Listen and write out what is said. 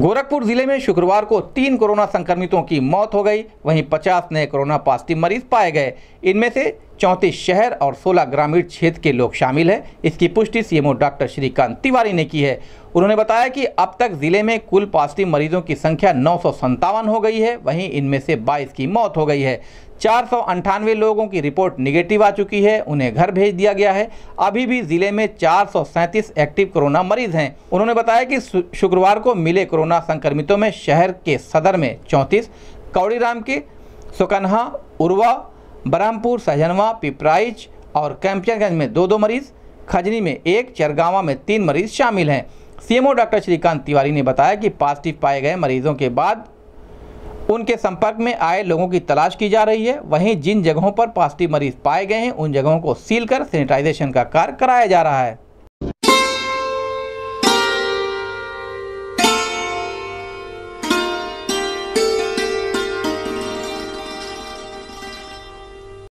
गोरखपुर जिले में शुक्रवार को तीन कोरोना संक्रमितों की मौत हो गई वहीं 50 नए कोरोना पॉजिटिव मरीज पाए गए इनमें से चौंतीस शहर और 16 ग्रामीण क्षेत्र के लोग शामिल हैं इसकी पुष्टि सीएमओ डॉक्टर श्रीकांत तिवारी ने की है उन्होंने बताया कि अब तक जिले में कुल पॉजिटिव मरीजों की संख्या नौ हो गई है वहीं इनमें से 22 की मौत हो गई है चार लोगों की रिपोर्ट निगेटिव आ चुकी है उन्हें घर भेज दिया गया है अभी भी जिले में चार एक्टिव कोरोना मरीज हैं उन्होंने बताया कि शुक्रवार को मिले कोरोना संक्रमितों में शहर के सदर में चौंतीस कौड़ीराम के सुकन्हा उर्वा बरहमपुर सहजनवा पिपराइच और कैंपियनगंज में दो दो मरीज खजनी में एक चरगावा में तीन मरीज शामिल हैं सीएमओ डॉक्टर श्रीकांत तिवारी ने बताया कि पॉजिटिव पाए गए मरीजों के बाद उनके संपर्क में आए लोगों की तलाश की जा रही है वहीं जिन जगहों पर पॉजिटिव मरीज पाए गए हैं उन जगहों को सील कर सैनिटाइजेशन का कार्य कराया जा रहा है